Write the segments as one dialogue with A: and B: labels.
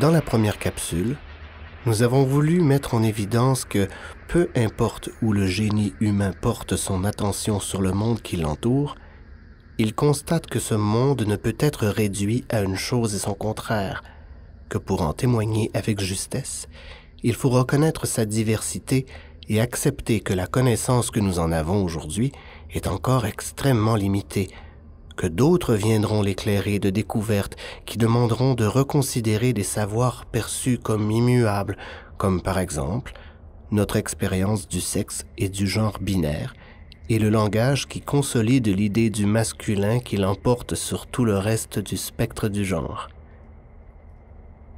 A: Dans la première capsule, nous avons voulu mettre en évidence que, peu importe où le génie humain porte son attention sur le monde qui l'entoure, il constate que ce monde ne peut être réduit à une chose et son contraire, que pour en témoigner avec justesse, il faut reconnaître sa diversité et accepter que la connaissance que nous en avons aujourd'hui est encore extrêmement limitée que d'autres viendront l'éclairer de découvertes qui demanderont de reconsidérer des savoirs perçus comme immuables, comme par exemple notre expérience du sexe et du genre binaire, et le langage qui consolide l'idée du masculin qui l'emporte sur tout le reste du spectre du genre.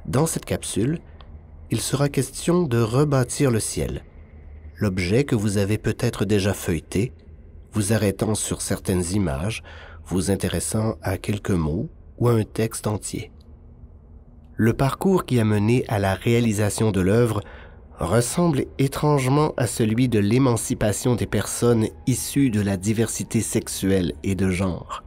A: Dans cette capsule, il sera question de rebâtir le ciel, l'objet que vous avez peut-être déjà feuilleté, vous arrêtant sur certaines images, vous intéressant à quelques mots ou à un texte entier. Le parcours qui a mené à la réalisation de l'œuvre ressemble étrangement à celui de l'émancipation des personnes issues de la diversité sexuelle et de genre.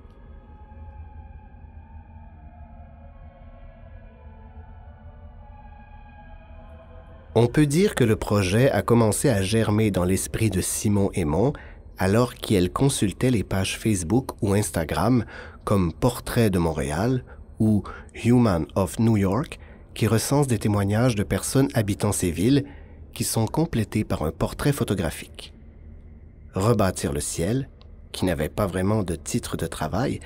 A: On peut dire que le projet a commencé à germer dans l'esprit de Simon Aymon alors qu'elle consultait les pages Facebook ou Instagram comme Portrait de Montréal ou Human of New York, qui recensent des témoignages de personnes habitant ces villes qui sont complétés par un portrait photographique. Rebâtir le ciel, qui n'avait pas vraiment de titre de travail,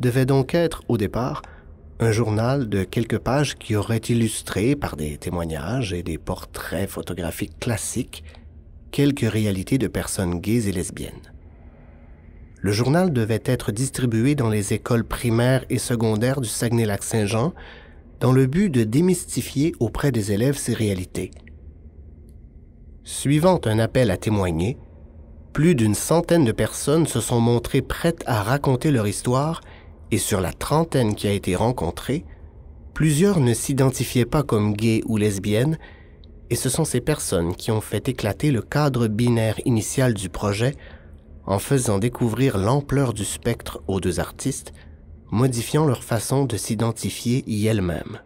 A: devait donc être, au départ, un journal de quelques pages qui aurait illustré, par des témoignages et des portraits photographiques classiques, quelques réalités de personnes gays et lesbiennes. Le journal devait être distribué dans les écoles primaires et secondaires du Saguenay-Lac-Saint-Jean dans le but de démystifier auprès des élèves ces réalités. Suivant un appel à témoigner, plus d'une centaine de personnes se sont montrées prêtes à raconter leur histoire et sur la trentaine qui a été rencontrée, plusieurs ne s'identifiaient pas comme gays ou lesbiennes, et ce sont ces personnes qui ont fait éclater le cadre binaire initial du projet en faisant découvrir l'ampleur du spectre aux deux artistes, modifiant leur façon de s'identifier y elles-mêmes.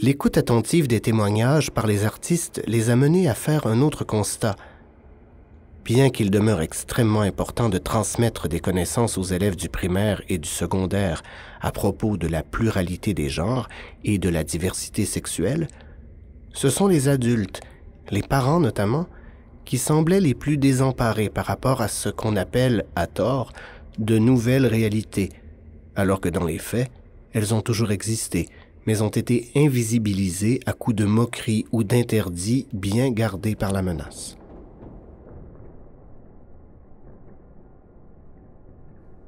A: L'écoute attentive des témoignages par les artistes les a menés à faire un autre constat – bien qu'il demeure extrêmement important de transmettre des connaissances aux élèves du primaire et du secondaire à propos de la pluralité des genres et de la diversité sexuelle, ce sont les adultes, les parents notamment, qui semblaient les plus désemparés par rapport à ce qu'on appelle, à tort, de nouvelles réalités, alors que dans les faits, elles ont toujours existé, mais ont été invisibilisées à coups de moqueries ou d'interdits bien gardés par la menace.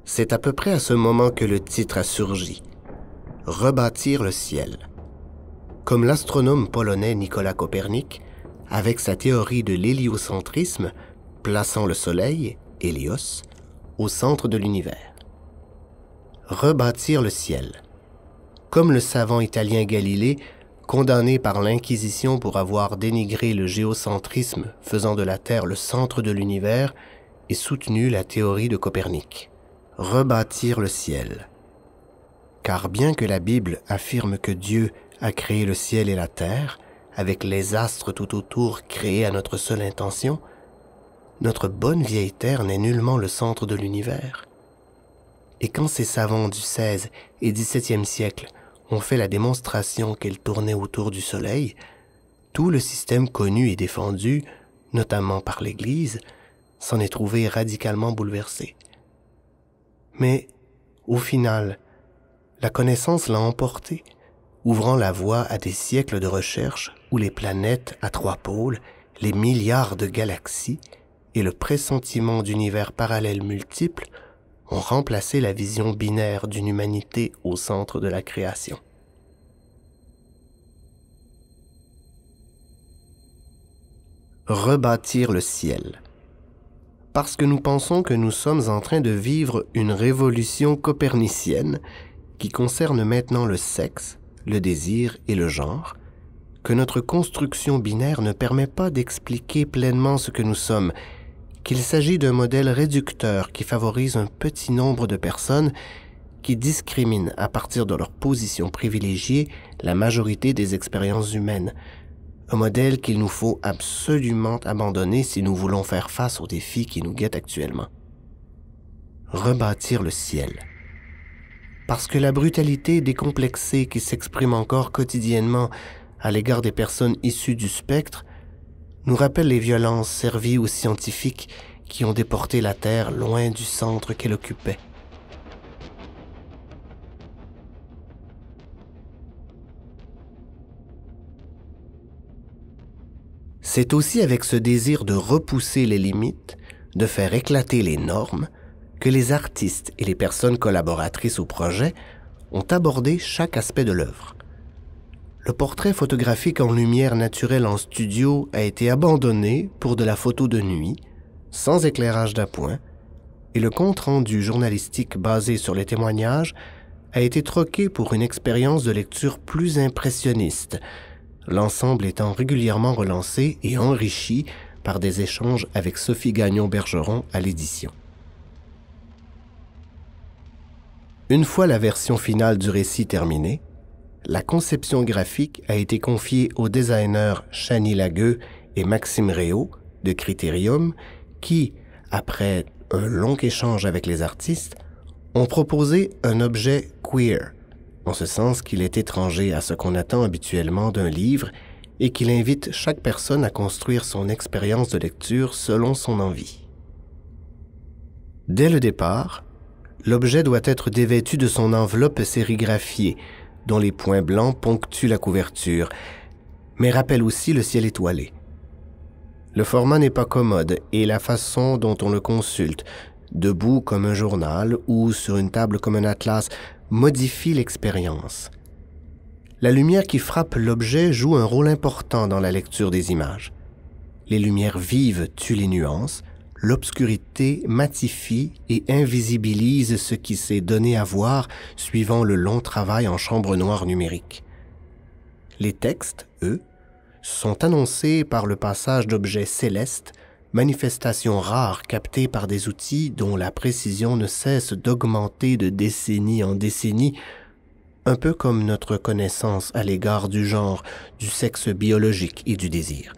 A: C'est à peu près à ce moment que le titre a surgi. Rebâtir le ciel. Comme l'astronome polonais Nicolas Copernic, avec sa théorie de l'héliocentrisme, plaçant le Soleil, Hélios, au centre de l'univers. Rebâtir le ciel. Comme le savant italien Galilée, condamné par l'Inquisition pour avoir dénigré le géocentrisme faisant de la Terre le centre de l'univers et soutenu la théorie de Copernic rebâtir le ciel. Car bien que la Bible affirme que Dieu a créé le ciel et la terre, avec les astres tout autour créés à notre seule intention, notre bonne vieille Terre n'est nullement le centre de l'univers. Et quand ces savants du XVI et XVIIe siècle ont fait la démonstration qu'elle tournait autour du Soleil, tout le système connu et défendu, notamment par l'Église, s'en est trouvé radicalement bouleversé. Mais, au final, la connaissance l'a emporté, ouvrant la voie à des siècles de recherche où les planètes à trois pôles, les milliards de galaxies et le pressentiment d'univers parallèles multiples ont remplacé la vision binaire d'une humanité au centre de la création. Rebâtir le ciel parce que nous pensons que nous sommes en train de vivre une révolution copernicienne qui concerne maintenant le sexe, le désir et le genre, que notre construction binaire ne permet pas d'expliquer pleinement ce que nous sommes, qu'il s'agit d'un modèle réducteur qui favorise un petit nombre de personnes qui discriminent à partir de leur position privilégiée la majorité des expériences humaines, un modèle qu'il nous faut absolument abandonner si nous voulons faire face aux défis qui nous guettent actuellement. Rebâtir le ciel. Parce que la brutalité décomplexée qui s'exprime encore quotidiennement à l'égard des personnes issues du spectre nous rappelle les violences servies aux scientifiques qui ont déporté la Terre loin du centre qu'elle occupait. C'est aussi avec ce désir de repousser les limites, de faire éclater les normes, que les artistes et les personnes collaboratrices au projet ont abordé chaque aspect de l'œuvre. Le portrait photographique en lumière naturelle en studio a été abandonné pour de la photo de nuit, sans éclairage d'appoint, et le compte-rendu journalistique basé sur les témoignages a été troqué pour une expérience de lecture plus impressionniste, l'ensemble étant régulièrement relancé et enrichi par des échanges avec Sophie Gagnon-Bergeron à l'édition. Une fois la version finale du récit terminée, la conception graphique a été confiée aux designers Chani Lagueux et Maxime Réau de Critérium qui, après un long échange avec les artistes, ont proposé un objet queer, en ce sens qu'il est étranger à ce qu'on attend habituellement d'un livre et qu'il invite chaque personne à construire son expérience de lecture selon son envie. Dès le départ, l'objet doit être dévêtu de son enveloppe sérigraphiée, dont les points blancs ponctuent la couverture, mais rappellent aussi le ciel étoilé. Le format n'est pas commode et la façon dont on le consulte, debout comme un journal ou sur une table comme un atlas, modifie l'expérience. La lumière qui frappe l'objet joue un rôle important dans la lecture des images. Les lumières vives tuent les nuances, l'obscurité matifie et invisibilise ce qui s'est donné à voir suivant le long travail en chambre noire numérique. Les textes, eux, sont annoncés par le passage d'objets célestes Manifestations rares captées par des outils dont la précision ne cesse d'augmenter de décennie en décennie, un peu comme notre connaissance à l'égard du genre, du sexe biologique et du désir.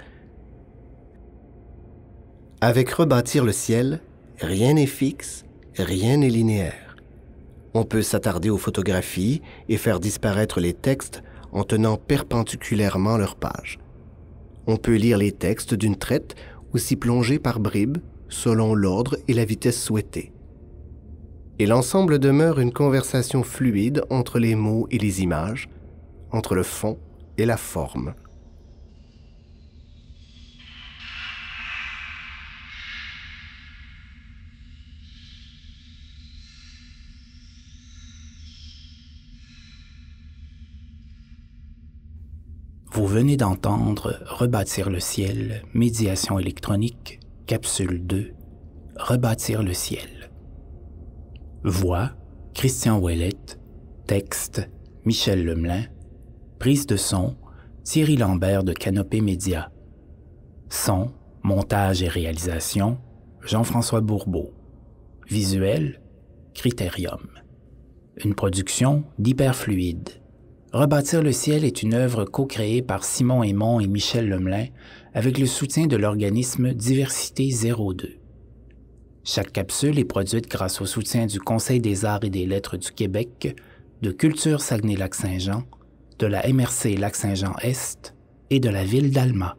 A: Avec rebâtir le ciel, rien n'est fixe, rien n'est linéaire. On peut s'attarder aux photographies et faire disparaître les textes en tenant perpendiculairement leurs pages. On peut lire les textes d'une traite ou s'y plonger par bribes, selon l'ordre et la vitesse souhaitée. Et l'ensemble demeure une conversation fluide entre les mots et les images, entre le fond et la forme. Vous venez d'entendre Rebâtir le ciel, médiation électronique, capsule 2, Rebâtir le ciel. Voix, Christian Ouellette, texte, Michel Lemelin, prise de son, Thierry Lambert de Canopée Média. Son, montage et réalisation, Jean-François Bourbeau. Visuel, Critérium. Une production d'hyperfluide. Rebâtir le ciel est une œuvre co-créée par Simon Aymon et Michel Lemelin avec le soutien de l'organisme Diversité 02. Chaque capsule est produite grâce au soutien du Conseil des arts et des lettres du Québec, de Culture Saguenay-Lac-Saint-Jean, de la MRC Lac-Saint-Jean-Est et de la ville d'Alma.